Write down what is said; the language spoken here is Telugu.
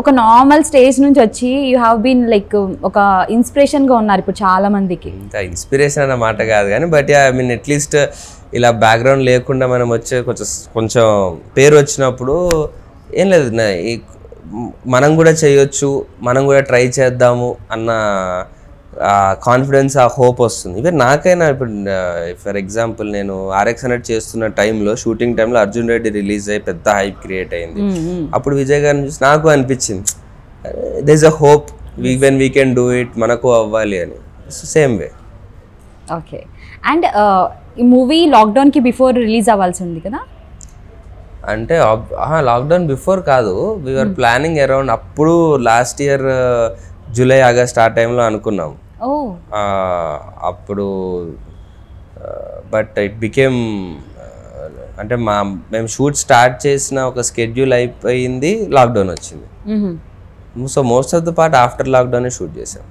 ఒక నార్మల్ స్టేజ్ నుంచి వచ్చి యూ హ్యావ్ బీన్ లైక్ ఒక ఇన్స్పిరేషన్ గా ఉన్నారు ఇప్పుడు చాలా మందికి ఇన్స్పిరేషన్ అన్న మాట కాదు కానీ బట్ ఐ మీన్ అట్లీస్ట్ ఇలా బ్యాక్గ్రౌండ్ లేకుండా మనం వచ్చే కొంచెం కొంచెం పేరు వచ్చినప్పుడు ఏం లేదు మనం కూడా చేయొచ్చు మనం కూడా ట్రై చేద్దాము అన్న కాన్ఫిడెన్స్ ఆ హోప్ వస్తుంది ఇవే నాకైనా ఇప్పుడు ఫర్ ఎగ్జాంపుల్ నేను ఆర్ఎక్స్ హండ్రెడ్ చేస్తున్న టైంలో షూటింగ్ టైంలో అర్జున్ రెడ్డి రిలీజ్ అయ్యి పెద్ద హైప్ క్రియేట్ అయింది అప్పుడు విజయ్ గారిని చూసి నాకు అనిపించింది they is a hope we when we can do it మనకు అవ్వాలి అని సేమ్ వే ఓకే అండ్ ఈ మూవీ లాక్డౌన్కి బిఫోర్ రిలీజ్ అవ్వాల్సి ఉంది కదా అంటే లాక్డౌన్ బిఫోర్ కాదు వీఆర్ ప్లానింగ్ అరౌండ్ అప్పుడు లాస్ట్ ఇయర్ జూలై ఆగస్ట్ ఆ టైంలో అనుకున్నాం అప్పుడు బట్ ఇట్ బికేమ్ అంటే మా మేము షూట్ స్టార్ట్ చేసిన ఒక స్కెడ్యూల్ అయిపోయింది లాక్డౌన్ వచ్చింది so most of the part after lockdown shoot చేసాం